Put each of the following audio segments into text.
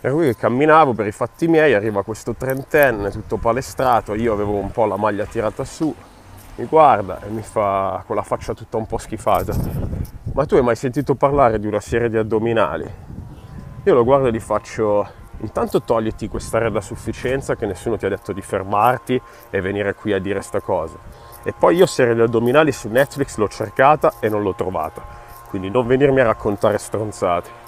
Per cui camminavo per i fatti miei, arriva questo trentenne tutto palestrato, io avevo un po' la maglia tirata su, mi guarda e mi fa con la faccia tutta un po' schifata. Ma tu hai mai sentito parlare di una serie di addominali? Io lo guardo e gli faccio intanto togliti quest'area da sufficienza che nessuno ti ha detto di fermarti e venire qui a dire sta cosa. E poi io serie di addominali su Netflix l'ho cercata e non l'ho trovata. Quindi non venirmi a raccontare stronzate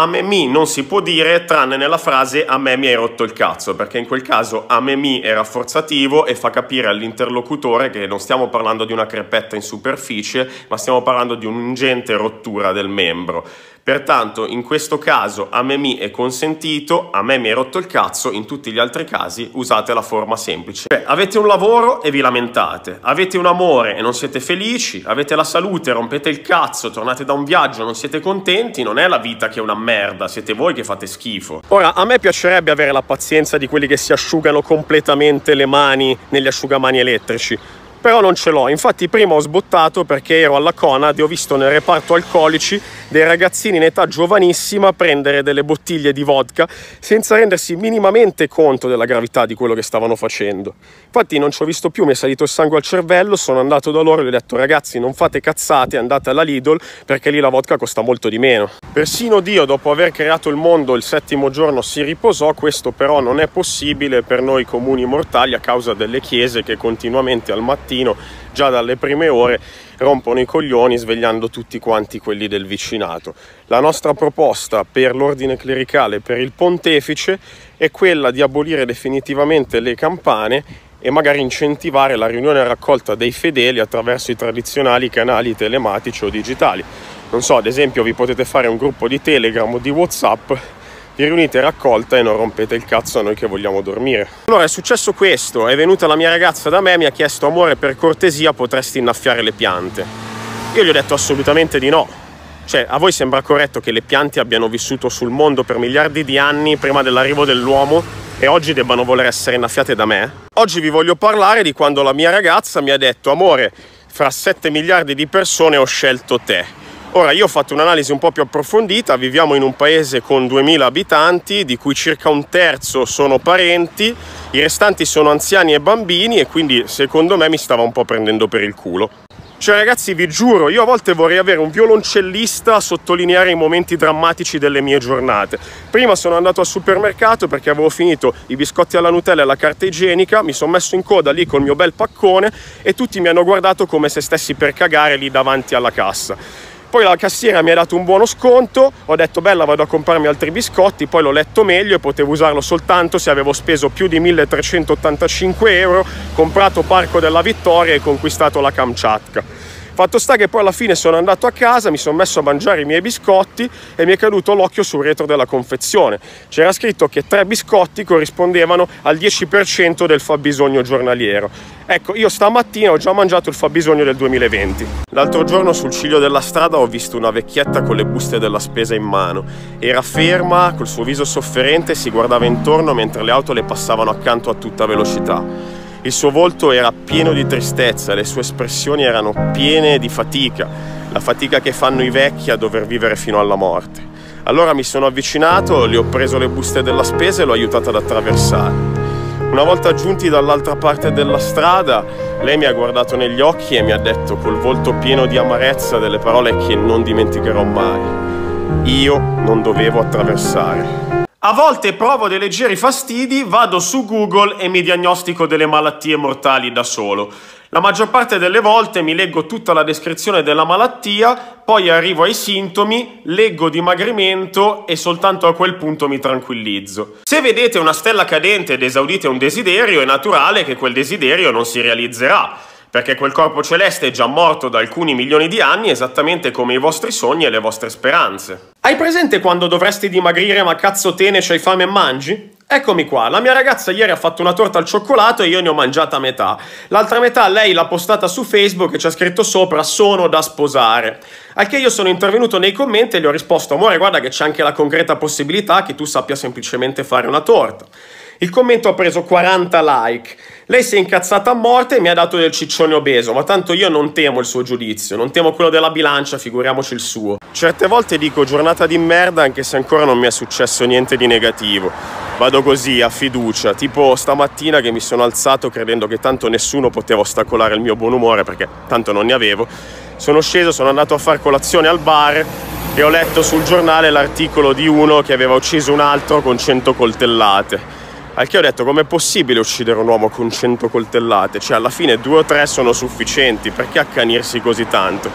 a me mi non si può dire tranne nella frase a me mi hai rotto il cazzo, perché in quel caso a me mi è rafforzativo e fa capire all'interlocutore che non stiamo parlando di una crepetta in superficie, ma stiamo parlando di un'ingente rottura del membro. Pertanto in questo caso a me mi è consentito, a me mi è rotto il cazzo, in tutti gli altri casi usate la forma semplice. Cioè, avete un lavoro e vi lamentate, avete un amore e non siete felici, avete la salute, rompete il cazzo, tornate da un viaggio, non siete contenti, non è la vita che è una merda, siete voi che fate schifo. Ora, a me piacerebbe avere la pazienza di quelli che si asciugano completamente le mani negli asciugamani elettrici, però non ce l'ho. Infatti prima ho sbottato perché ero alla Conad e ho visto nel reparto alcolici dei ragazzini in età giovanissima prendere delle bottiglie di vodka senza rendersi minimamente conto della gravità di quello che stavano facendo. Infatti non ci ho visto più, mi è salito il sangue al cervello, sono andato da loro e gli ho detto ragazzi non fate cazzate, andate alla Lidl perché lì la vodka costa molto di meno. Persino Dio dopo aver creato il mondo il settimo giorno si riposò, questo però non è possibile per noi comuni mortali a causa delle chiese che continuamente al mattino mattino, già dalle prime ore, rompono i coglioni svegliando tutti quanti quelli del vicinato. La nostra proposta per l'ordine clericale, per il pontefice, è quella di abolire definitivamente le campane e magari incentivare la riunione e raccolta dei fedeli attraverso i tradizionali canali telematici o digitali. Non so, ad esempio vi potete fare un gruppo di Telegram o di Whatsapp vi riunite raccolta e non rompete il cazzo a noi che vogliamo dormire. Allora è successo questo, è venuta la mia ragazza da me e mi ha chiesto amore per cortesia potresti innaffiare le piante. Io gli ho detto assolutamente di no. Cioè, a voi sembra corretto che le piante abbiano vissuto sul mondo per miliardi di anni prima dell'arrivo dell'uomo e oggi debbano voler essere innaffiate da me? Oggi vi voglio parlare di quando la mia ragazza mi ha detto amore, fra 7 miliardi di persone ho scelto te Ora io ho fatto un'analisi un po' più approfondita, viviamo in un paese con 2000 abitanti, di cui circa un terzo sono parenti, i restanti sono anziani e bambini e quindi secondo me mi stava un po' prendendo per il culo. Cioè ragazzi vi giuro, io a volte vorrei avere un violoncellista a sottolineare i momenti drammatici delle mie giornate. Prima sono andato al supermercato perché avevo finito i biscotti alla Nutella e la carta igienica, mi sono messo in coda lì col mio bel paccone e tutti mi hanno guardato come se stessi per cagare lì davanti alla cassa. Poi la cassiera mi ha dato un buono sconto, ho detto bella vado a comprarmi altri biscotti, poi l'ho letto meglio e potevo usarlo soltanto se avevo speso più di 1385 euro, comprato Parco della Vittoria e conquistato la Kamchatka. Fatto sta che poi alla fine sono andato a casa, mi sono messo a mangiare i miei biscotti e mi è caduto l'occhio sul retro della confezione. C'era scritto che tre biscotti corrispondevano al 10% del fabbisogno giornaliero. Ecco, io stamattina ho già mangiato il fabbisogno del 2020. L'altro giorno sul ciglio della strada ho visto una vecchietta con le buste della spesa in mano. Era ferma, col suo viso sofferente, si guardava intorno mentre le auto le passavano accanto a tutta velocità. Il suo volto era pieno di tristezza, le sue espressioni erano piene di fatica, la fatica che fanno i vecchi a dover vivere fino alla morte. Allora mi sono avvicinato, gli ho preso le buste della spesa e l'ho aiutata ad attraversare. Una volta giunti dall'altra parte della strada, lei mi ha guardato negli occhi e mi ha detto col volto pieno di amarezza delle parole che non dimenticherò mai. Io non dovevo attraversare. A volte provo dei leggeri fastidi, vado su Google e mi diagnostico delle malattie mortali da solo. La maggior parte delle volte mi leggo tutta la descrizione della malattia, poi arrivo ai sintomi, leggo dimagrimento e soltanto a quel punto mi tranquillizzo. Se vedete una stella cadente ed esaudite un desiderio, è naturale che quel desiderio non si realizzerà perché quel corpo celeste è già morto da alcuni milioni di anni esattamente come i vostri sogni e le vostre speranze. Hai presente quando dovresti dimagrire ma cazzo te ne c'hai fame e mangi? Eccomi qua, la mia ragazza ieri ha fatto una torta al cioccolato e io ne ho mangiata metà. L'altra metà lei l'ha postata su Facebook e ci ha scritto sopra sono da sposare. Al che io sono intervenuto nei commenti e gli ho risposto amore guarda che c'è anche la concreta possibilità che tu sappia semplicemente fare una torta. Il commento ha preso 40 like. Lei si è incazzata a morte e mi ha dato del ciccione obeso, ma tanto io non temo il suo giudizio, non temo quello della bilancia, figuriamoci il suo. Certe volte dico giornata di merda anche se ancora non mi è successo niente di negativo. Vado così, a fiducia, tipo stamattina che mi sono alzato credendo che tanto nessuno poteva ostacolare il mio buon umore perché tanto non ne avevo. Sono sceso, sono andato a far colazione al bar e ho letto sul giornale l'articolo di uno che aveva ucciso un altro con 100 coltellate. Al che ho detto, com'è possibile uccidere un uomo con 100 coltellate? Cioè, alla fine due o tre sono sufficienti, perché accanirsi così tanto?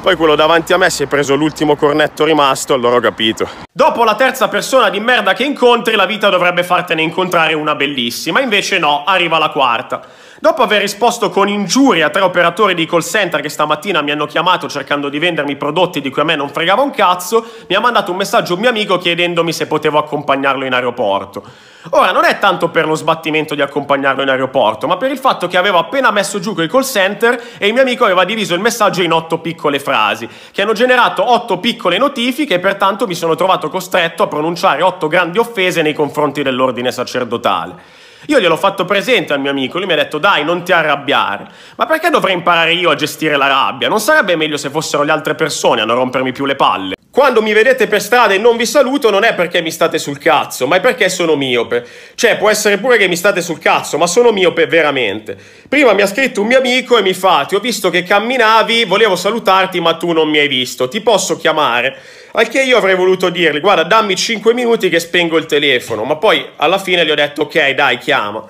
Poi quello davanti a me si è preso l'ultimo cornetto rimasto, allora ho capito. Dopo la terza persona di merda che incontri, la vita dovrebbe fartene incontrare una bellissima, invece no, arriva la quarta. Dopo aver risposto con ingiurie a tre operatori di call center che stamattina mi hanno chiamato cercando di vendermi prodotti di cui a me non fregava un cazzo, mi ha mandato un messaggio un mio amico chiedendomi se potevo accompagnarlo in aeroporto. Ora, non è tanto per lo sbattimento di accompagnarlo in aeroporto, ma per il fatto che avevo appena messo giù quel call center e il mio amico aveva diviso il messaggio in otto piccole frasi, che hanno generato otto piccole notifiche e pertanto mi sono trovato costretto a pronunciare otto grandi offese nei confronti dell'ordine sacerdotale. Io gliel'ho fatto presente al mio amico, lui mi ha detto dai, non ti arrabbiare. Ma perché dovrei imparare io a gestire la rabbia? Non sarebbe meglio se fossero le altre persone a non rompermi più le palle? Quando mi vedete per strada e non vi saluto non è perché mi state sul cazzo, ma è perché sono miope. Cioè, può essere pure che mi state sul cazzo, ma sono miope veramente. Prima mi ha scritto un mio amico e mi fa, ti ho visto che camminavi, volevo salutarti, ma tu non mi hai visto, ti posso chiamare? Al che io avrei voluto dirgli, guarda, dammi 5 minuti che spengo il telefono, ma poi alla fine gli ho detto, ok, dai, chiama.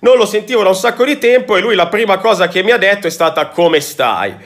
Non lo sentivo da un sacco di tempo e lui la prima cosa che mi ha detto è stata, come stai?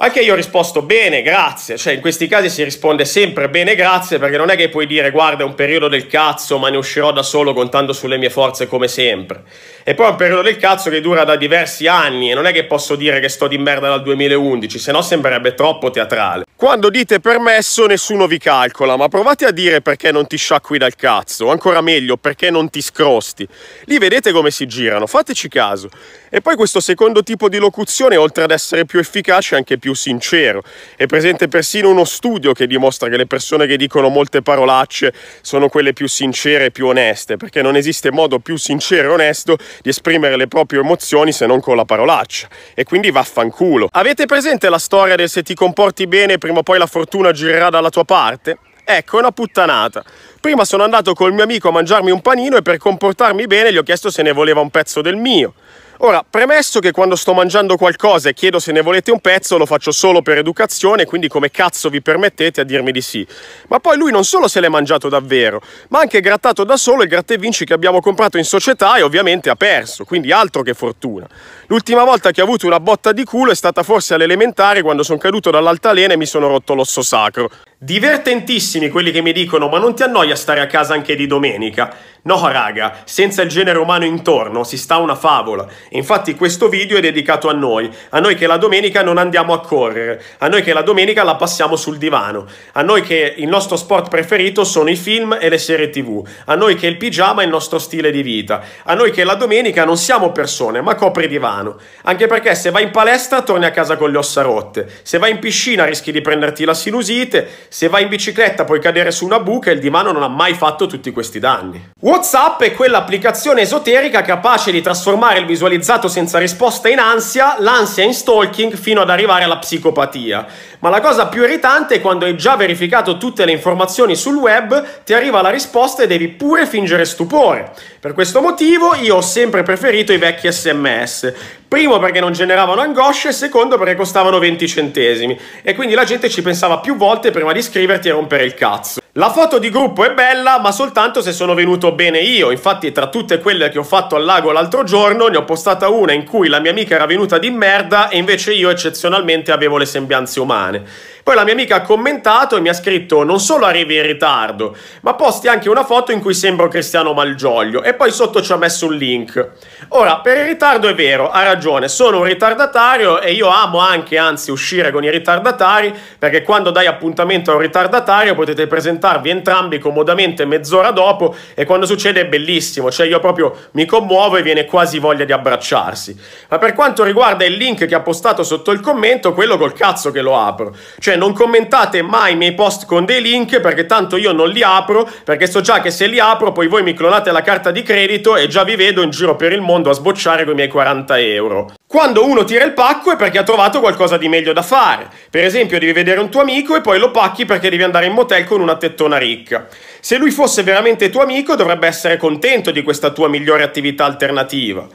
Anche io ho risposto bene, grazie, cioè in questi casi si risponde sempre bene, grazie, perché non è che puoi dire guarda è un periodo del cazzo ma ne uscirò da solo contando sulle mie forze come sempre. E poi è un periodo del cazzo che dura da diversi anni e non è che posso dire che sto di merda dal 2011, sennò sembrerebbe troppo teatrale. Quando dite permesso nessuno vi calcola, ma provate a dire perché non ti sciacqui dal cazzo, o ancora meglio perché non ti scrosti. Lì vedete come si girano, fateci caso. E poi questo secondo tipo di locuzione oltre ad essere più efficace è anche più più sincero. È presente persino uno studio che dimostra che le persone che dicono molte parolacce sono quelle più sincere e più oneste, perché non esiste modo più sincero e onesto di esprimere le proprie emozioni se non con la parolaccia. E quindi vaffanculo. Avete presente la storia del se ti comporti bene prima o poi la fortuna girerà dalla tua parte? Ecco, è una puttanata. Prima sono andato col mio amico a mangiarmi un panino e per comportarmi bene gli ho chiesto se ne voleva un pezzo del mio. Ora, premesso che quando sto mangiando qualcosa e chiedo se ne volete un pezzo, lo faccio solo per educazione, quindi come cazzo vi permettete a dirmi di sì. Ma poi lui non solo se l'è mangiato davvero, ma anche grattato da solo il gratte vinci che abbiamo comprato in società e ovviamente ha perso, quindi altro che fortuna. L'ultima volta che ho avuto una botta di culo è stata forse all'elementare quando sono caduto dall'altalena e mi sono rotto l'osso sacro. Divertentissimi quelli che mi dicono ma non ti annoia stare a casa anche di domenica? No raga, senza il genere umano intorno si sta una favola. Infatti questo video è dedicato a noi, a noi che la domenica non andiamo a correre, a noi che la domenica la passiamo sul divano, a noi che il nostro sport preferito sono i film e le serie tv, a noi che il pigiama è il nostro stile di vita, a noi che la domenica non siamo persone ma copri divano. Anche perché se vai in palestra torni a casa con le ossa rotte, se vai in piscina rischi di prenderti la sinusite, se vai in bicicletta puoi cadere su una buca e il divano non ha mai fatto tutti questi danni. WhatsApp è quell'applicazione esoterica capace di trasformare il visuale visualizzato senza risposta in ansia, l'ansia in stalking fino ad arrivare alla psicopatia. Ma la cosa più irritante è quando hai già verificato tutte le informazioni sul web, ti arriva la risposta e devi pure fingere stupore. Per questo motivo io ho sempre preferito i vecchi sms. Primo perché non generavano angoscia e secondo perché costavano 20 centesimi e quindi la gente ci pensava più volte prima di scriverti e rompere il cazzo. La foto di gruppo è bella, ma soltanto se sono venuto bene io. Infatti, tra tutte quelle che ho fatto al lago l'altro giorno, ne ho postata una in cui la mia amica era venuta di merda e invece io eccezionalmente avevo le sembianze umane. Poi la mia amica ha commentato e mi ha scritto non solo arrivi in ritardo, ma posti anche una foto in cui sembro Cristiano Malgioglio e poi sotto ci ha messo un link. Ora, per il ritardo è vero, ha ragione, sono un ritardatario e io amo anche, anzi, uscire con i ritardatari perché quando dai appuntamento a un ritardatario potete presentarvi entrambi comodamente mezz'ora dopo e quando succede è bellissimo, cioè io proprio mi commuovo e viene quasi voglia di abbracciarsi. Ma per quanto riguarda il link che ha postato sotto il commento, quello col cazzo che lo apro. Cioè non commentate mai i miei post con dei link perché tanto io non li apro, perché so già che se li apro poi voi mi clonate la carta di credito e già vi vedo in giro per il mondo a sbocciare con i miei 40 euro. Quando uno tira il pacco è perché ha trovato qualcosa di meglio da fare. Per esempio, devi vedere un tuo amico e poi lo pacchi perché devi andare in motel con una tettona ricca. Se lui fosse veramente tuo amico, dovrebbe essere contento di questa tua migliore attività alternativa.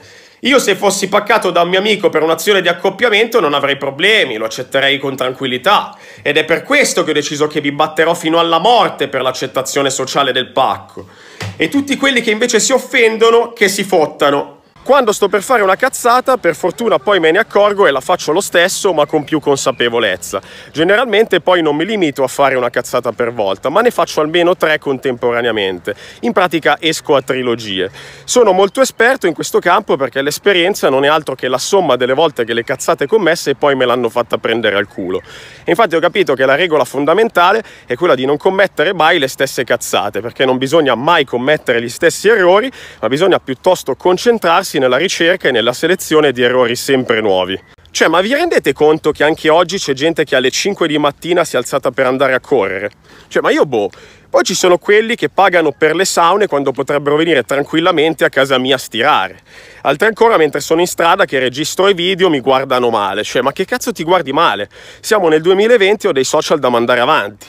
Io se fossi paccato da un mio amico per un'azione di accoppiamento non avrei problemi, lo accetterei con tranquillità. Ed è per questo che ho deciso che vi batterò fino alla morte per l'accettazione sociale del pacco. E tutti quelli che invece si offendono, che si fottano. Quando sto per fare una cazzata, per fortuna poi me ne accorgo e la faccio lo stesso, ma con più consapevolezza. Generalmente poi non mi limito a fare una cazzata per volta, ma ne faccio almeno tre contemporaneamente. In pratica esco a trilogie. Sono molto esperto in questo campo perché l'esperienza non è altro che la somma delle volte che le cazzate commesse poi me l'hanno fatta prendere al culo. E infatti ho capito che la regola fondamentale è quella di non commettere mai le stesse cazzate, perché non bisogna mai commettere gli stessi errori, ma bisogna piuttosto concentrarsi impegnarsi nella ricerca e nella selezione di errori sempre nuovi. Cioè, ma vi rendete conto che anche oggi c'è gente che alle 5 di mattina si è alzata per andare a correre? Cioè, ma io boh. Poi ci sono quelli che pagano per le saune quando potrebbero venire tranquillamente a casa mia a stirare. Altri ancora mentre sono in strada che registro i video mi guardano male. Cioè, ma che cazzo ti guardi male? Siamo nel 2020 e ho dei social da mandare avanti.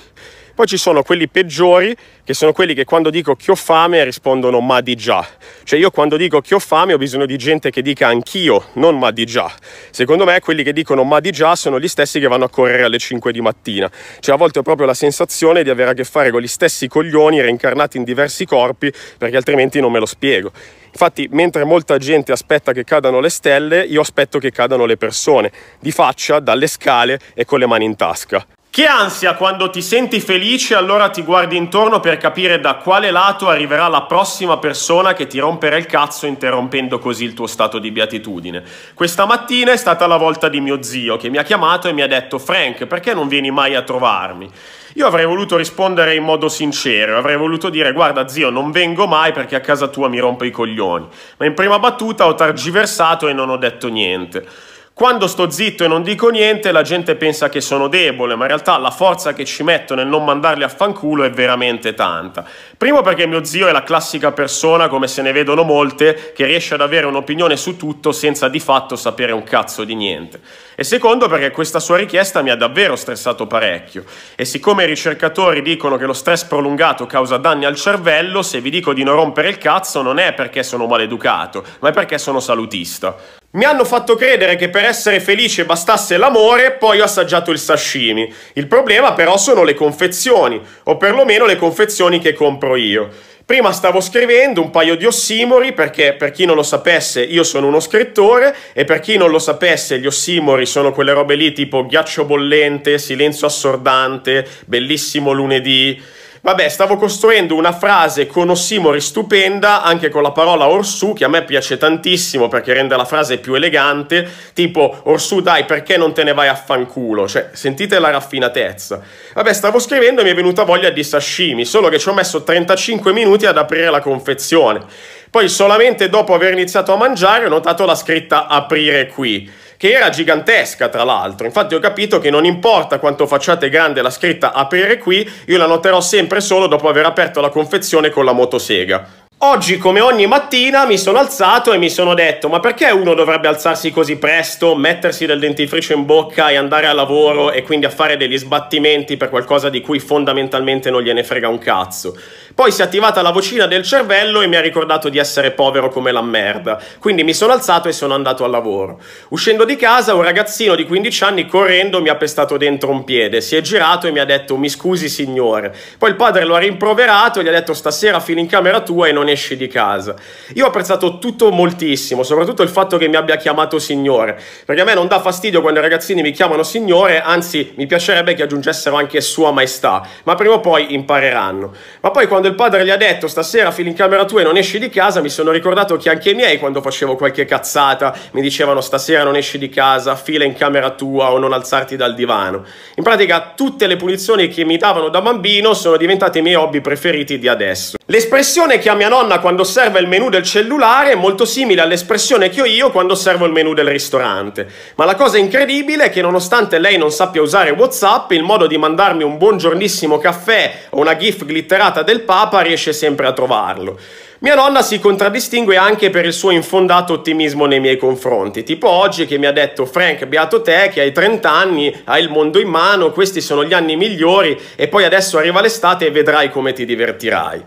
Poi ci sono quelli peggiori che sono quelli che quando dico che ho fame rispondono ma di già. Cioè io quando dico che ho fame ho bisogno di gente che dica anch'io, non ma di già. Secondo me quelli che dicono ma di già sono gli stessi che vanno a correre alle 5 di mattina. Cioè a volte ho proprio la sensazione di avere a che fare con gli stessi coglioni reincarnati in diversi corpi perché altrimenti non me lo spiego. Infatti, mentre molta gente aspetta che cadano le stelle, io aspetto che cadano le persone, di faccia, dalle scale e con le mani in tasca. Che ansia quando ti senti felice, e allora ti guardi intorno per capire da quale lato arriverà la prossima persona che ti romperà il cazzo interrompendo così il tuo stato di beatitudine. Questa mattina è stata la volta di mio zio che mi ha chiamato e mi ha detto Frank, perché non vieni mai a trovarmi? Io avrei voluto rispondere in modo sincero, avrei voluto dire guarda zio non vengo mai perché a casa tua mi rompe i coglioni, ma in prima battuta ho targiversato e non ho detto niente. Quando sto zitto e non dico niente, la gente pensa che sono debole, ma in realtà la forza che ci metto nel non mandarli a fanculo è veramente tanta. Primo perché mio zio è la classica persona, come se ne vedono molte, che riesce ad avere un'opinione su tutto senza di fatto sapere un cazzo di niente. E secondo perché questa sua richiesta mi ha davvero stressato parecchio. E siccome i ricercatori dicono che lo stress prolungato causa danni al cervello, se vi dico di non rompere il cazzo non è perché sono maleducato, ma è perché sono salutista. Mi hanno fatto credere che per essere felice bastasse l'amore, poi ho assaggiato il sashimi. Il problema però sono le confezioni, o perlomeno le confezioni che compro io. Prima stavo scrivendo un paio di ossimori perché per chi non lo sapesse io sono uno scrittore e per chi non lo sapesse gli ossimori sono quelle robe lì tipo ghiaccio bollente, silenzio assordante, bellissimo lunedì, Vabbè, stavo costruendo una frase con ossimori stupenda, anche con la parola orsù, che a me piace tantissimo perché rende la frase più elegante, tipo orsù dai, perché non te ne vai a fanculo? Cioè, sentite la raffinatezza. Vabbè, stavo scrivendo e mi è venuta voglia di sashimi, solo che ci ho messo 35 minuti ad aprire la confezione. Poi solamente dopo aver iniziato a mangiare ho notato la scritta aprire qui che era gigantesca tra l'altro. Infatti ho capito che non importa quanto facciate grande la scritta aprire qui, io la noterò sempre solo dopo aver aperto la confezione con la motosega. Oggi, come ogni mattina, mi sono alzato e mi sono detto: ma perché uno dovrebbe alzarsi così presto, mettersi del dentifricio in bocca e andare a lavoro e quindi a fare degli sbattimenti per qualcosa di cui fondamentalmente non gliene frega un cazzo? Poi si è attivata la vocina del cervello e mi ha ricordato di essere povero come la merda. Quindi mi sono alzato e sono andato al lavoro. Uscendo di casa, un ragazzino di 15 anni correndo mi ha pestato dentro un piede, si è girato e mi ha detto: Mi scusi, signore. Poi il padre lo ha rimproverato e gli ha detto: Stasera fino in camera tua e non è esci di casa. Io ho apprezzato tutto moltissimo, soprattutto il fatto che mi abbia chiamato signore, perché a me non dà fastidio quando i ragazzini mi chiamano signore, anzi mi piacerebbe che aggiungessero anche sua maestà, ma prima o poi impareranno. Ma poi quando il padre gli ha detto stasera fili in camera tua e non esci di casa, mi sono ricordato che anche i miei quando facevo qualche cazzata mi dicevano stasera non esci di casa, fila in camera tua o non alzarti dal divano. In pratica tutte le punizioni che mi davano da bambino sono diventate i miei hobby preferiti di adesso. L'espressione che a mia nonna quando serve il menù del cellulare è molto simile all'espressione che ho io quando servo il menù del ristorante. Ma la cosa incredibile è che nonostante lei non sappia usare WhatsApp, il modo di mandarmi un buongiornissimo caffè o una gif glitterata del Papa riesce sempre a trovarlo. Mia nonna si contraddistingue anche per il suo infondato ottimismo nei miei confronti, tipo oggi che mi ha detto Frank, beato te che hai 30 anni, hai il mondo in mano, questi sono gli anni migliori e poi adesso arriva l'estate e vedrai come ti divertirai.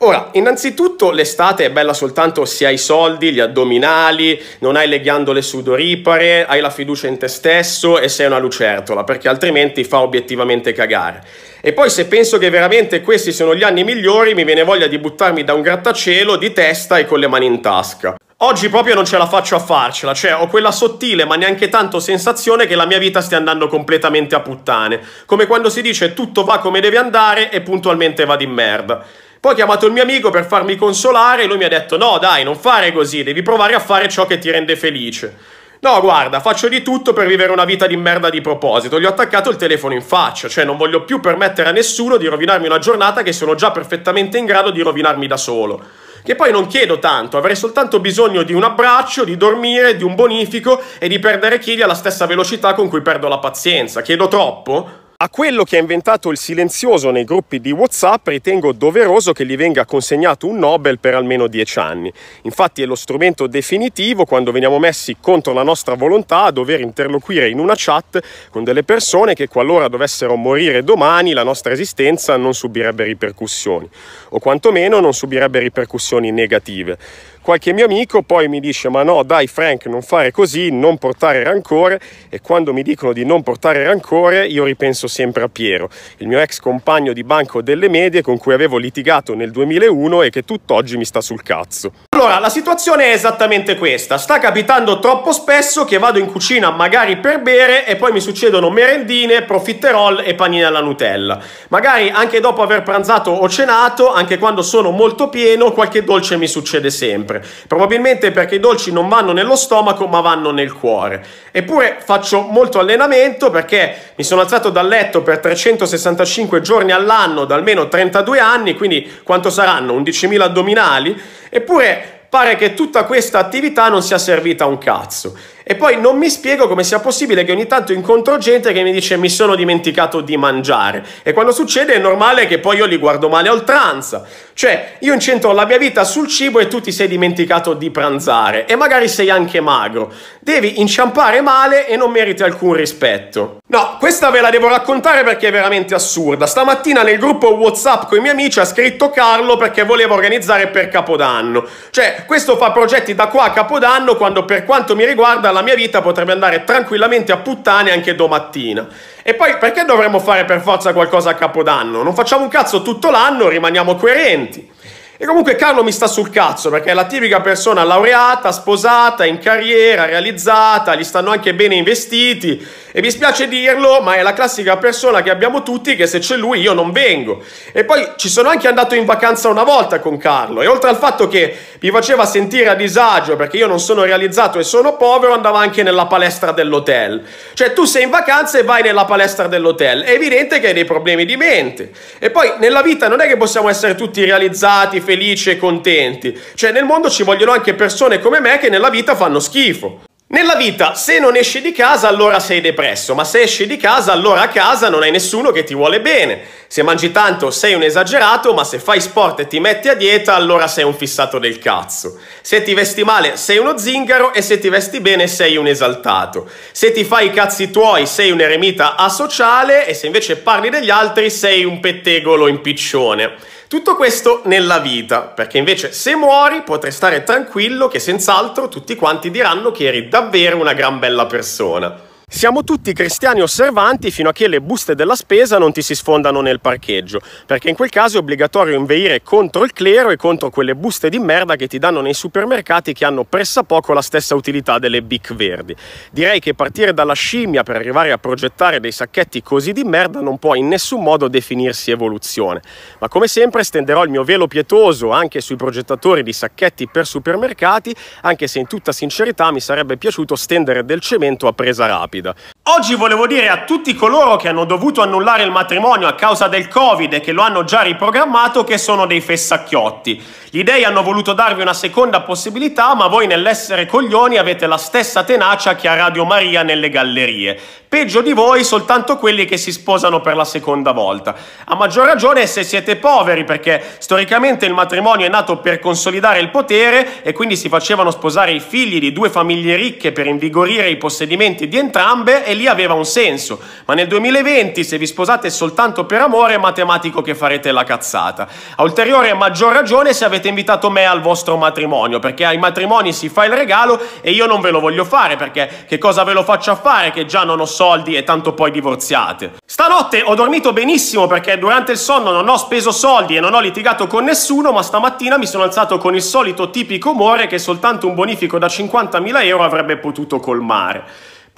Ora, innanzitutto l'estate è bella soltanto se hai i soldi, gli addominali, non hai le ghiandole sudoripare, hai la fiducia in te stesso e sei una lucertola, perché altrimenti fa obiettivamente cagare. E poi se penso che veramente questi sono gli anni migliori, mi viene voglia di buttarmi da un grattacielo di testa e con le mani in tasca. Oggi proprio non ce la faccio a farcela, cioè ho quella sottile ma neanche tanto sensazione che la mia vita stia andando completamente a puttane, come quando si dice tutto va come deve andare e puntualmente va di merda. Poi ho chiamato il mio amico per farmi consolare e lui mi ha detto no dai non fare così, devi provare a fare ciò che ti rende felice. No guarda, faccio di tutto per vivere una vita di merda di proposito, gli ho attaccato il telefono in faccia, cioè non voglio più permettere a nessuno di rovinarmi una giornata che sono già perfettamente in grado di rovinarmi da solo. Che poi non chiedo tanto, avrei soltanto bisogno di un abbraccio, di dormire, di un bonifico e di perdere chili alla stessa velocità con cui perdo la pazienza. Chiedo troppo? A quello che ha inventato il silenzioso nei gruppi di WhatsApp ritengo doveroso che gli venga consegnato un Nobel per almeno dieci anni. Infatti è lo strumento definitivo quando veniamo messi contro la nostra volontà a dover interloquire in una chat con delle persone che qualora dovessero morire domani la nostra esistenza non subirebbe ripercussioni o quantomeno non subirebbe ripercussioni negative. Qualche mio amico poi mi dice ma no dai Frank non fare così, non portare rancore e quando mi dicono di non portare rancore io ripenso sempre a Piero, il mio ex compagno di banco delle medie con cui avevo litigato nel 2001 e che tutt'oggi mi sta sul cazzo. Allora, la situazione è esattamente questa. Sta capitando troppo spesso che vado in cucina magari per bere e poi mi succedono merendine, profiterol e panini alla Nutella. Magari anche dopo aver pranzato o cenato, anche quando sono molto pieno, qualche dolce mi succede sempre. Probabilmente perché i dolci non vanno nello stomaco ma vanno nel cuore. Eppure faccio molto allenamento perché mi sono alzato dal letto per 365 giorni all'anno da almeno 32 anni, quindi quanto saranno? 11.000 addominali? Eppure pare che tutta questa attività non sia servita a un cazzo e poi non mi spiego come sia possibile che ogni tanto incontro gente che mi dice mi sono dimenticato di mangiare. E quando succede è normale che poi io li guardo male a oltranza. Cioè, io incentro la mia vita sul cibo e tu ti sei dimenticato di pranzare. E magari sei anche magro. Devi inciampare male e non meriti alcun rispetto. No, questa ve la devo raccontare perché è veramente assurda. Stamattina nel gruppo WhatsApp con i miei amici ha scritto Carlo perché voleva organizzare per Capodanno. Cioè, questo fa progetti da qua a Capodanno quando per quanto mi riguarda la mia vita potrebbe andare tranquillamente a puttane anche domattina. E poi perché dovremmo fare per forza qualcosa a Capodanno? Non facciamo un cazzo tutto l'anno, rimaniamo coerenti. E comunque Carlo mi sta sul cazzo perché è la tipica persona laureata, sposata, in carriera, realizzata, gli stanno anche bene investiti e mi spiace dirlo, ma è la classica persona che abbiamo tutti che se c'è lui io non vengo. E poi ci sono anche andato in vacanza una volta con Carlo e oltre al fatto che mi faceva sentire a disagio perché io non sono realizzato e sono povero, andava anche nella palestra dell'hotel. Cioè tu sei in vacanza e vai nella palestra dell'hotel, è evidente che hai dei problemi di mente. E poi nella vita non è che possiamo essere tutti realizzati, felici e contenti. Cioè, nel mondo ci vogliono anche persone come me che nella vita fanno schifo. Nella vita, se non esci di casa, allora sei depresso, ma se esci di casa, allora a casa non hai nessuno che ti vuole bene. Se mangi tanto, sei un esagerato, ma se fai sport e ti metti a dieta, allora sei un fissato del cazzo. Se ti vesti male, sei uno zingaro e se ti vesti bene, sei un esaltato. Se ti fai i cazzi tuoi, sei un eremita asociale e se invece parli degli altri, sei un pettegolo in piccione. Tutto questo nella vita, perché invece se muori potrai stare tranquillo che senz'altro tutti quanti diranno che eri davvero una gran bella persona. Siamo tutti cristiani osservanti fino a che le buste della spesa non ti si sfondano nel parcheggio, perché in quel caso è obbligatorio inveire contro il clero e contro quelle buste di merda che ti danno nei supermercati che hanno pressappoco la stessa utilità delle bic verdi. Direi che partire dalla scimmia per arrivare a progettare dei sacchetti così di merda non può in nessun modo definirsi evoluzione. Ma come sempre stenderò il mio velo pietoso anche sui progettatori di sacchetti per supermercati, anche se in tutta sincerità mi sarebbe piaciuto stendere del cemento a presa rapida stupida. Oggi volevo dire a tutti coloro che hanno dovuto annullare il matrimonio a causa del Covid e che lo hanno già riprogrammato che sono dei fessacchiotti. Gli dei hanno voluto darvi una seconda possibilità, ma voi nell'essere coglioni avete la stessa tenacia che a Radio Maria nelle gallerie. Peggio di voi soltanto quelli che si sposano per la seconda volta. A maggior ragione se siete poveri, perché storicamente il matrimonio è nato per consolidare il potere e quindi si facevano sposare i figli di due famiglie ricche per invigorire i possedimenti di entrambi gambe e lì aveva un senso. Ma nel 2020, se vi sposate soltanto per amore, è matematico che farete la cazzata. A ulteriore maggior ragione se avete invitato me al vostro matrimonio, perché ai matrimoni si fa il regalo e io non ve lo voglio fare, perché che cosa ve lo faccio a fare che già non ho soldi e tanto poi divorziate? Stanotte ho dormito benissimo perché durante il sonno non ho speso soldi e non ho litigato con nessuno, ma stamattina mi sono alzato con il solito tipico umore che soltanto un bonifico da 50.000 euro avrebbe potuto colmare.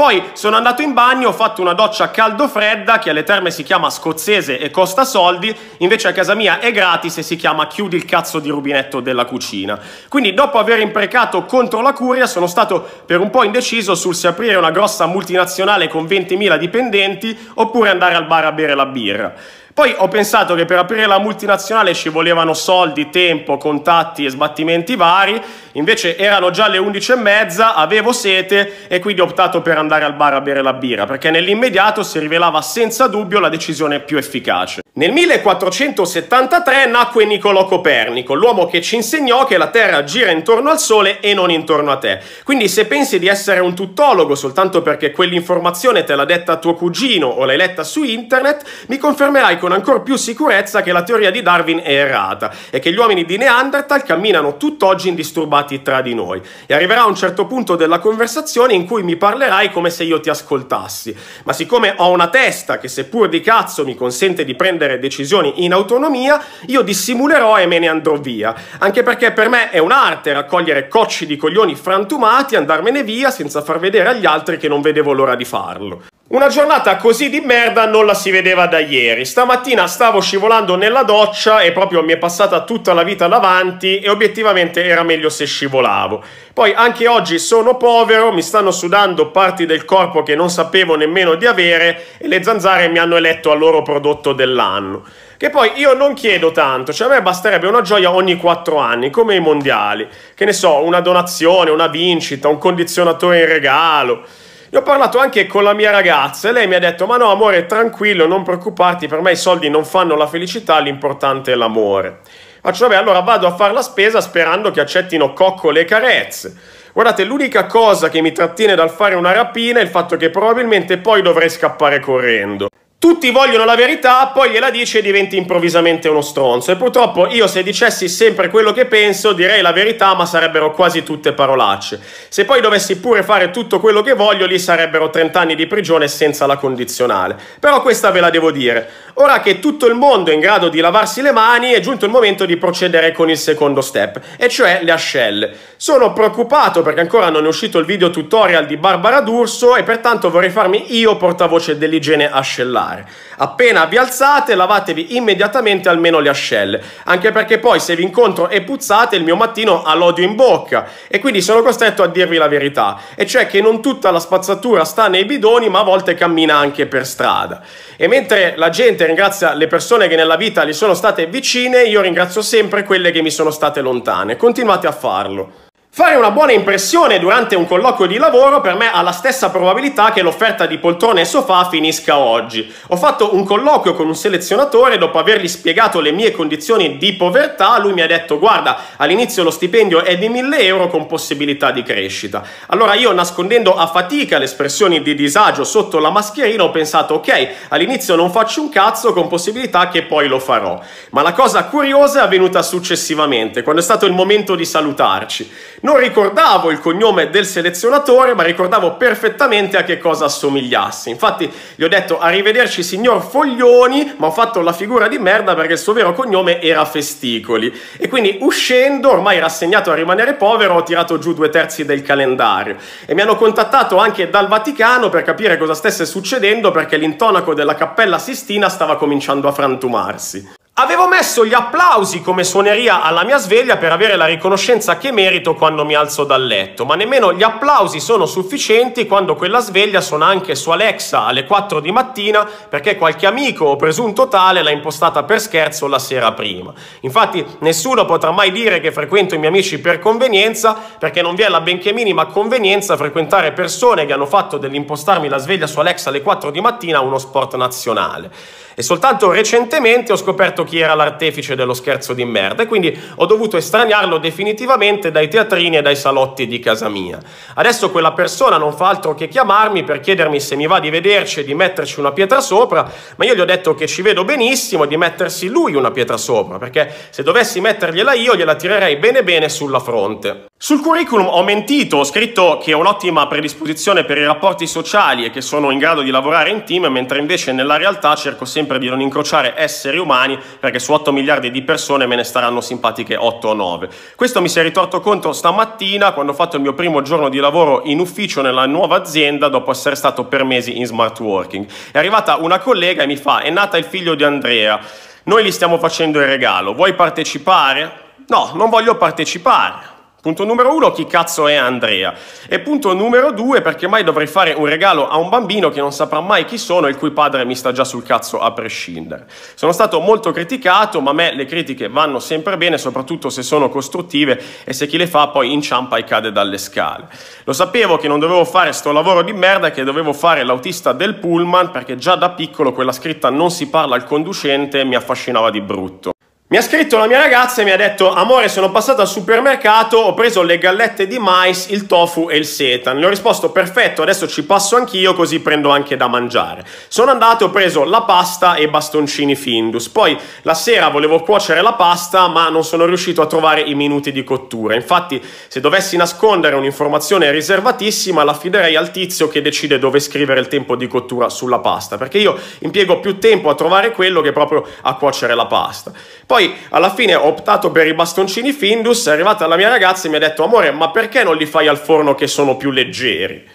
Poi sono andato in bagno, ho fatto una doccia caldo-fredda che alle terme si chiama scozzese e costa soldi, invece a casa mia è gratis e si chiama chiudi il cazzo di rubinetto della cucina. Quindi dopo aver imprecato contro la curia sono stato per un po' indeciso sul se aprire una grossa multinazionale con 20.000 dipendenti oppure andare al bar a bere la birra. Poi ho pensato che per aprire la multinazionale ci volevano soldi, tempo, contatti e sbattimenti vari Invece erano già le 11.30, avevo sete e quindi ho optato per andare al bar a bere la birra, perché nell'immediato si rivelava senza dubbio la decisione più efficace. Nel 1473 nacque Niccolò Copernico, l'uomo che ci insegnò che la Terra gira intorno al Sole e non intorno a te. Quindi se pensi di essere un tuttologo soltanto perché quell'informazione te l'ha detta tuo cugino o l'hai letta su internet, mi confermerai con ancora più sicurezza che la teoria di Darwin è errata e che gli uomini di Neanderthal camminano tutt'oggi indisturbati sfumati tra di noi e arriverà un certo punto della conversazione in cui mi parlerai come se io ti ascoltassi, ma siccome ho una testa che seppur di cazzo mi consente di prendere decisioni in autonomia, io dissimulerò e me ne andrò via, anche perché per me è un'arte raccogliere cocci di coglioni frantumati, andarmene via senza far vedere agli altri che non vedevo l'ora di farlo. Una giornata così di merda non la si vedeva da ieri. Stamattina stavo scivolando nella doccia e proprio mi è passata tutta la vita davanti e obiettivamente era meglio se scivolavo. Poi anche oggi sono povero, mi stanno sudando parti del corpo che non sapevo nemmeno di avere e le zanzare mi hanno eletto al loro prodotto dell'anno. Che poi io non chiedo tanto, cioè a me basterebbe una gioia ogni 4 anni, come i mondiali. Che ne so, una donazione, una vincita, un condizionatore in regalo. E ho parlato anche con la mia ragazza e lei mi ha detto: Ma no, amore, tranquillo, non preoccuparti, per me i soldi non fanno la felicità, l'importante è l'amore. Faccio, vabbè, allora vado a fare la spesa sperando che accettino coccole e carezze. Guardate, l'unica cosa che mi trattiene dal fare una rapina è il fatto che probabilmente poi dovrei scappare correndo. Tutti vogliono la verità, poi gliela dici e diventi improvvisamente uno stronzo. E purtroppo io se dicessi sempre quello che penso direi la verità, ma sarebbero quasi tutte parolacce. Se poi dovessi pure fare tutto quello che voglio, lì sarebbero 30 anni di prigione senza la condizionale. Però questa ve la devo dire. Ora che tutto il mondo è in grado di lavarsi le mani, è giunto il momento di procedere con il secondo step, e cioè le ascelle. Sono preoccupato perché ancora non è uscito il video tutorial di Barbara D'Urso e pertanto vorrei farmi io portavoce dell'igiene ascellata lavare. Appena vi alzate, lavatevi immediatamente almeno le ascelle, anche perché poi se vi incontro e puzzate, il mio mattino ha l'odio in bocca e quindi sono costretto a dirvi la verità, e cioè che non tutta la spazzatura sta nei bidoni, ma a volte cammina anche per strada. E mentre la gente ringrazia le persone che nella vita gli sono state vicine, io ringrazio sempre quelle che mi sono state lontane. Continuate a farlo. Fare una buona impressione durante un colloquio di lavoro per me ha la stessa probabilità che l'offerta di poltrone e sofà finisca oggi. Ho fatto un colloquio con un selezionatore, e dopo avergli spiegato le mie condizioni di povertà, lui mi ha detto guarda, all'inizio lo stipendio è di 1000 euro con possibilità di crescita. Allora io nascondendo a fatica le espressioni di disagio sotto la mascherina ho pensato ok, all'inizio non faccio un cazzo con possibilità che poi lo farò. Ma la cosa curiosa è avvenuta successivamente, quando è stato il momento di salutarci non ricordavo il cognome del selezionatore, ma ricordavo perfettamente a che cosa assomigliasse. Infatti gli ho detto arrivederci signor Foglioni, ma ho fatto la figura di merda perché il suo vero cognome era Festicoli. E quindi uscendo, ormai rassegnato a rimanere povero, ho tirato giù due terzi del calendario. E mi hanno contattato anche dal Vaticano per capire cosa stesse succedendo perché l'intonaco della Cappella Sistina stava cominciando a frantumarsi. Avevo messo gli applausi come suoneria alla mia sveglia per avere la riconoscenza che merito quando mi alzo dal letto, ma nemmeno gli applausi sono sufficienti quando quella sveglia suona anche su Alexa alle 4 di mattina perché qualche amico o presunto tale l'ha impostata per scherzo la sera prima. Infatti nessuno potrà mai dire che frequento i miei amici per convenienza perché non vi è la benché minima convenienza frequentare persone che hanno fatto dell'impostarmi la sveglia su Alexa alle 4 di mattina uno sport nazionale e soltanto recentemente ho scoperto chi era l'artefice dello scherzo di merda e quindi ho dovuto estraniarlo definitivamente dai teatrini e dai salotti di casa mia. Adesso quella persona non fa altro che chiamarmi per chiedermi se mi va di vederci e di metterci una pietra sopra, ma io gli ho detto che ci vedo benissimo di mettersi lui una pietra sopra, perché se dovessi mettergliela io gliela tirerei bene bene sulla fronte. Sul curriculum ho mentito, ho scritto che ho un'ottima predisposizione per i rapporti sociali e che sono in grado di lavorare in team, mentre invece nella realtà cerco sempre di non incrociare esseri umani perché su 8 miliardi di persone me ne staranno simpatiche 8 o 9. Questo mi si è ritorto contro stamattina quando ho fatto il mio primo giorno di lavoro in ufficio nella nuova azienda dopo essere stato per mesi in smart working. È arrivata una collega e mi fa: "È nata il figlio di Andrea. Noi gli stiamo facendo il regalo. Vuoi partecipare?" No, non voglio partecipare. Punto numero uno, chi cazzo è Andrea? E punto numero due, perché mai dovrei fare un regalo a un bambino che non saprà mai chi sono e il cui padre mi sta già sul cazzo a prescindere. Sono stato molto criticato, ma a me le critiche vanno sempre bene, soprattutto se sono costruttive e se chi le fa poi inciampa e cade dalle scale. Lo sapevo che non dovevo fare sto lavoro di merda e che dovevo fare l'autista del pullman, perché già da piccolo quella scritta non si parla al conducente mi affascinava di brutto. Mi ha scritto la mia ragazza e mi ha detto: Amore, sono passato al supermercato, ho preso le gallette di mais, il tofu e il setan. Le ho risposto: Perfetto, adesso ci passo anch'io, così prendo anche da mangiare. Sono andato e ho preso la pasta e i bastoncini Findus. Poi la sera volevo cuocere la pasta, ma non sono riuscito a trovare i minuti di cottura. Infatti, se dovessi nascondere un'informazione riservatissima, la fiderei al tizio che decide dove scrivere il tempo di cottura sulla pasta, perché io impiego più tempo a trovare quello che proprio a cuocere la pasta. Poi poi alla fine ho optato per i bastoncini Findus, è arrivata la mia ragazza e mi ha detto amore ma perché non li fai al forno che sono più leggeri?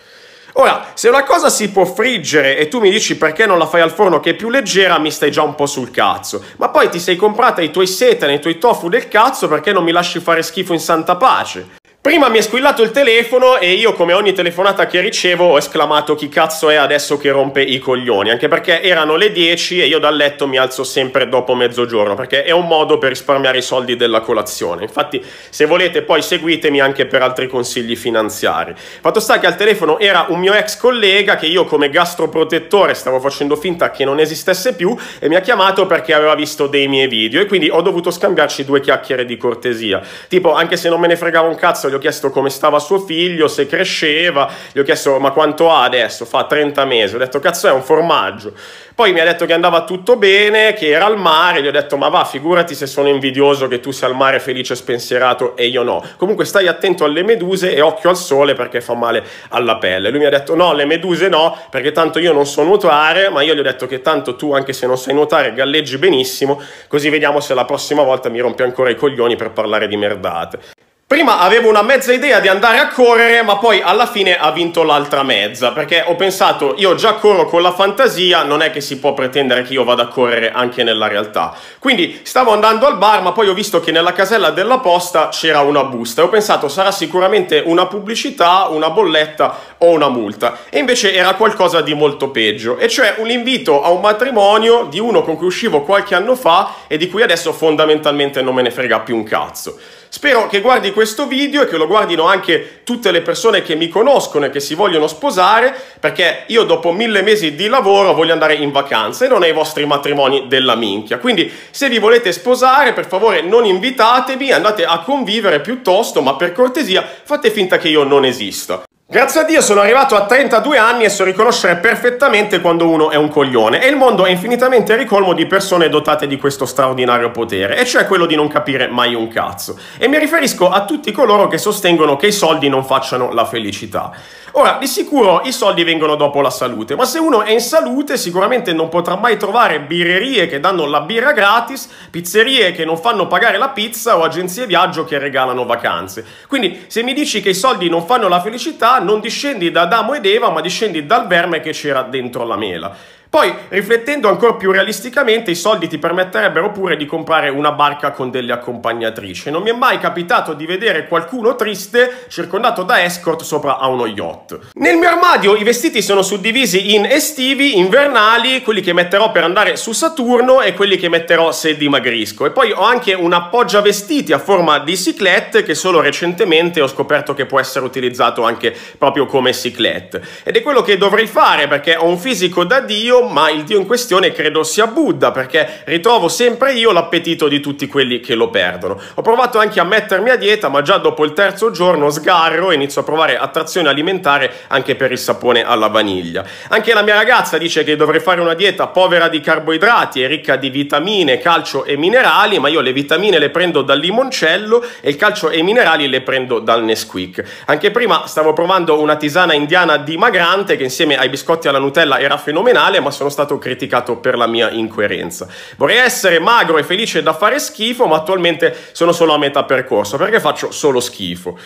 Ora, se una cosa si può friggere e tu mi dici perché non la fai al forno che è più leggera, mi stai già un po' sul cazzo. Ma poi ti sei comprata i tuoi seta nei tuoi tofu del cazzo perché non mi lasci fare schifo in santa pace? Prima mi è squillato il telefono e io, come ogni telefonata che ricevo, ho esclamato chi cazzo è adesso che rompe i coglioni, anche perché erano le 10 e io dal letto mi alzo sempre dopo mezzogiorno, perché è un modo per risparmiare i soldi della colazione. Infatti, se volete poi seguitemi anche per altri consigli finanziari. Fatto sta che al telefono era un mio ex collega che io come gastroprotettore stavo facendo finta che non esistesse più e mi ha chiamato perché aveva visto dei miei video e quindi ho dovuto scambiarci due chiacchiere di cortesia. Tipo, anche se non me ne fregava un cazzo, gli ho chiesto come stava suo figlio, se cresceva, gli ho chiesto ma quanto ha adesso, fa 30 mesi, ho detto cazzo è un formaggio. Poi mi ha detto che andava tutto bene, che era al mare, gli ho detto ma va figurati se sono invidioso che tu sei al mare felice e spensierato e io no. Comunque stai attento alle meduse e occhio al sole perché fa male alla pelle. Lui mi ha detto no, le meduse no, perché tanto io non so nuotare, ma io gli ho detto che tanto tu anche se non sai nuotare galleggi benissimo, così vediamo se la prossima volta mi rompi ancora i coglioni per parlare di merdate. Prima avevo una mezza idea di andare a correre, ma poi alla fine ha vinto l'altra mezza, perché ho pensato, io già corro con la fantasia, non è che si può pretendere che io vada a correre anche nella realtà. Quindi stavo andando al bar, ma poi ho visto che nella casella della posta c'era una busta e ho pensato sarà sicuramente una pubblicità, una bolletta o una multa. E invece era qualcosa di molto peggio, e cioè un invito a un matrimonio di uno con cui uscivo qualche anno fa e di cui adesso fondamentalmente non me ne frega più un cazzo. Spero che guardi questo video e che lo guardino anche tutte le persone che mi conoscono e che si vogliono sposare, perché io dopo mille mesi di lavoro voglio andare in vacanza e non ai vostri matrimoni della minchia. Quindi se vi volete sposare, per favore non invitatevi, andate a convivere piuttosto, ma per cortesia fate finta che io non esista. Grazie a Dio sono arrivato a 32 anni e so riconoscere perfettamente quando uno è un coglione e il mondo è infinitamente ricolmo di persone dotate di questo straordinario potere, e cioè quello di non capire mai un cazzo. E mi riferisco a tutti coloro che sostengono che i soldi non facciano la felicità. Ora, di sicuro i soldi vengono dopo la salute, ma se uno è in salute sicuramente non potrà mai trovare birrerie che danno la birra gratis, pizzerie che non fanno pagare la pizza o agenzie viaggio che regalano vacanze. Quindi se mi dici che i soldi non fanno la felicità, non discendi da Adamo ed Eva, ma discendi dal verme che c'era dentro la mela. Poi, riflettendo ancora più realisticamente, i soldi ti permetterebbero pure di comprare una barca con delle accompagnatrici. Non mi è mai capitato di vedere qualcuno triste circondato da escort sopra a uno yacht. Nel mio armadio i vestiti sono suddivisi in estivi, invernali, quelli che metterò per andare su Saturno e quelli che metterò se dimagrisco. E poi ho anche un appoggia vestiti a forma di ciclette che solo recentemente ho scoperto che può essere utilizzato anche proprio come ciclette. Ed è quello che dovrei fare perché ho un fisico da dio ma il dio in questione credo sia Buddha, perché ritrovo sempre io l'appetito di tutti quelli che lo perdono. Ho provato anche a mettermi a dieta, ma già dopo il terzo giorno sgarro e inizio a provare attrazione alimentare anche per il sapone alla vaniglia. Anche la mia ragazza dice che dovrei fare una dieta povera di carboidrati e ricca di vitamine, calcio e minerali, ma io le vitamine le prendo dal limoncello e il calcio e i minerali le prendo dal Nesquik. Anche prima stavo provando una tisana indiana dimagrante che insieme ai biscotti alla Nutella era fenomenale, ma sono stato criticato per la mia incoerenza. Vorrei essere magro e felice da fare schifo, ma attualmente sono solo a metà percorso perché faccio solo schifo.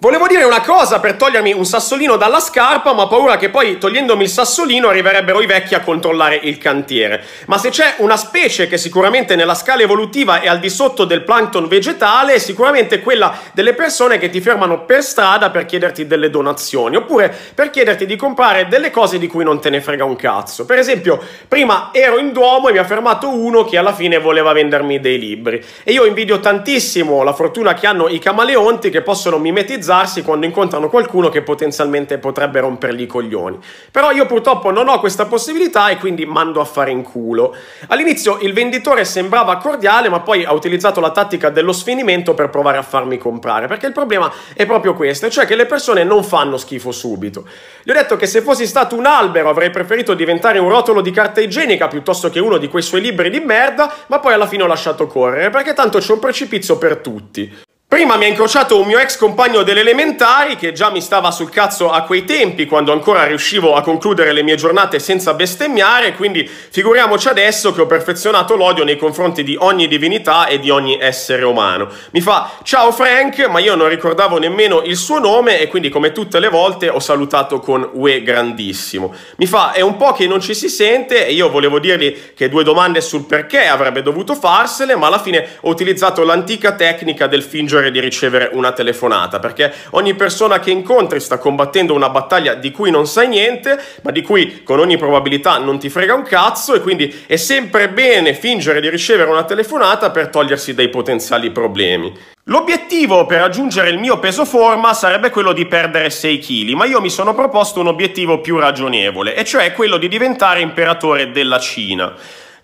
Volevo dire una cosa per togliermi un sassolino dalla scarpa, ma ho paura che poi togliendomi il sassolino arriverebbero i vecchi a controllare il cantiere. Ma se c'è una specie che sicuramente nella scala evolutiva è al di sotto del plankton vegetale, è sicuramente quella delle persone che ti fermano per strada per chiederti delle donazioni, oppure per chiederti di comprare delle cose di cui non te ne frega un cazzo. Per esempio, prima ero in Duomo e mi ha fermato uno che alla fine voleva vendermi dei libri. E io invidio tantissimo la fortuna che hanno i camaleonti che possono mimetizzare organizzarsi quando incontrano qualcuno che potenzialmente potrebbe rompergli i coglioni. Però io purtroppo non ho questa possibilità e quindi mando a fare in culo. All'inizio il venditore sembrava cordiale, ma poi ha utilizzato la tattica dello sfinimento per provare a farmi comprare, perché il problema è proprio questo, cioè che le persone non fanno schifo subito. Gli ho detto che se fossi stato un albero avrei preferito diventare un rotolo di carta igienica piuttosto che uno di quei suoi libri di merda, ma poi alla fine ho lasciato correre, perché tanto c'è un precipizio per tutti. Prima mi ha incrociato un mio ex compagno delle elementari che già mi stava sul cazzo a quei tempi, quando ancora riuscivo a concludere le mie giornate senza bestemmiare, quindi figuriamoci adesso che ho perfezionato l'odio nei confronti di ogni divinità e di ogni essere umano. Mi fa "Ciao Frank", ma io non ricordavo nemmeno il suo nome e quindi come tutte le volte ho salutato con "Ue grandissimo". Mi fa "È un po' che non ci si sente" e io volevo dirgli che due domande sul perché avrebbe dovuto farsele, ma alla fine ho utilizzato l'antica tecnica del fingere maggiore di ricevere una telefonata, perché ogni persona che incontri sta combattendo una battaglia di cui non sai niente, ma di cui con ogni probabilità non ti frega un cazzo e quindi è sempre bene fingere di ricevere una telefonata per togliersi dai potenziali problemi. L'obiettivo per raggiungere il mio peso forma sarebbe quello di perdere 6 kg, ma io mi sono proposto un obiettivo più ragionevole, e cioè quello di diventare imperatore della Cina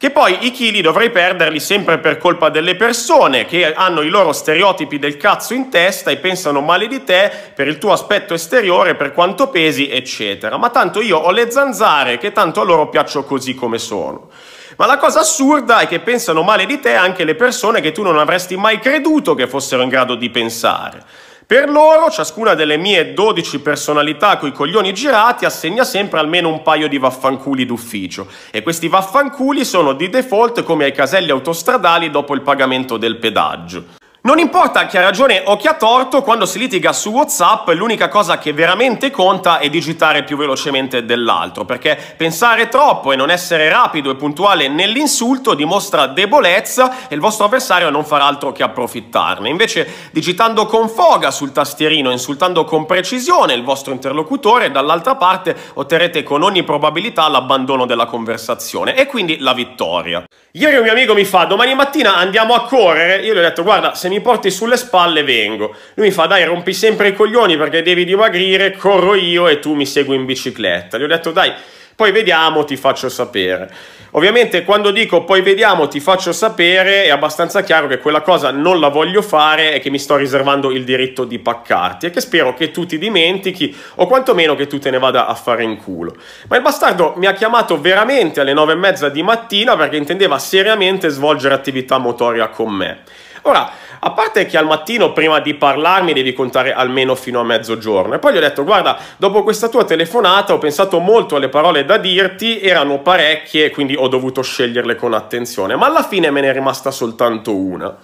che poi i chili dovrei perderli sempre per colpa delle persone che hanno i loro stereotipi del cazzo in testa e pensano male di te per il tuo aspetto esteriore, per quanto pesi, eccetera. Ma tanto io ho le zanzare che tanto a loro piaccio così come sono. Ma la cosa assurda è che pensano male di te anche le persone che tu non avresti mai creduto che fossero in grado di pensare. Per loro, ciascuna delle mie 12 personalità coi coglioni girati assegna sempre almeno un paio di vaffanculi d'ufficio. E questi vaffanculi sono di default come ai caselli autostradali dopo il pagamento del pedaggio. Non importa chi ha ragione o chi ha torto, quando si litiga su WhatsApp l'unica cosa che veramente conta è digitare più velocemente dell'altro, perché pensare troppo e non essere rapido e puntuale nell'insulto dimostra debolezza e il vostro avversario non farà altro che approfittarne. Invece, digitando con foga sul tastierino, insultando con precisione il vostro interlocutore, dall'altra parte otterrete con ogni probabilità l'abbandono della conversazione e quindi la vittoria. Ieri un mio amico mi fa, domani mattina andiamo a correre, io gli ho detto guarda se mi mi porti sulle spalle vengo. Lui mi fa dai rompi sempre i coglioni perché devi dimagrire, corro io e tu mi segui in bicicletta. Gli ho detto dai, poi vediamo, ti faccio sapere. Ovviamente quando dico poi vediamo, ti faccio sapere, è abbastanza chiaro che quella cosa non la voglio fare e che mi sto riservando il diritto di paccarti e che spero che tu ti dimentichi o quantomeno che tu te ne vada a fare in culo. Ma il bastardo mi ha chiamato veramente alle nove e mezza di mattina perché intendeva seriamente svolgere attività motoria con me. Ora, a parte che al mattino prima di parlarmi devi contare almeno fino a mezzogiorno. E poi gli ho detto, guarda, dopo questa tua telefonata ho pensato molto alle parole da dirti, erano parecchie, quindi ho dovuto sceglierle con attenzione. Ma alla fine me ne è rimasta soltanto una.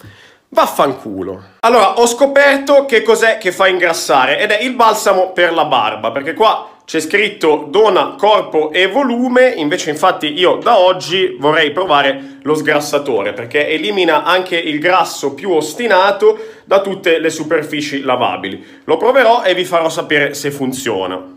Vaffanculo. Allora, ho scoperto che cos'è che fa ingrassare ed è il balsamo per la barba, perché qua c'è scritto dona corpo e volume, invece infatti io da oggi vorrei provare lo sgrassatore perché elimina anche il grasso più ostinato da tutte le superfici lavabili. Lo proverò e vi farò sapere se funziona.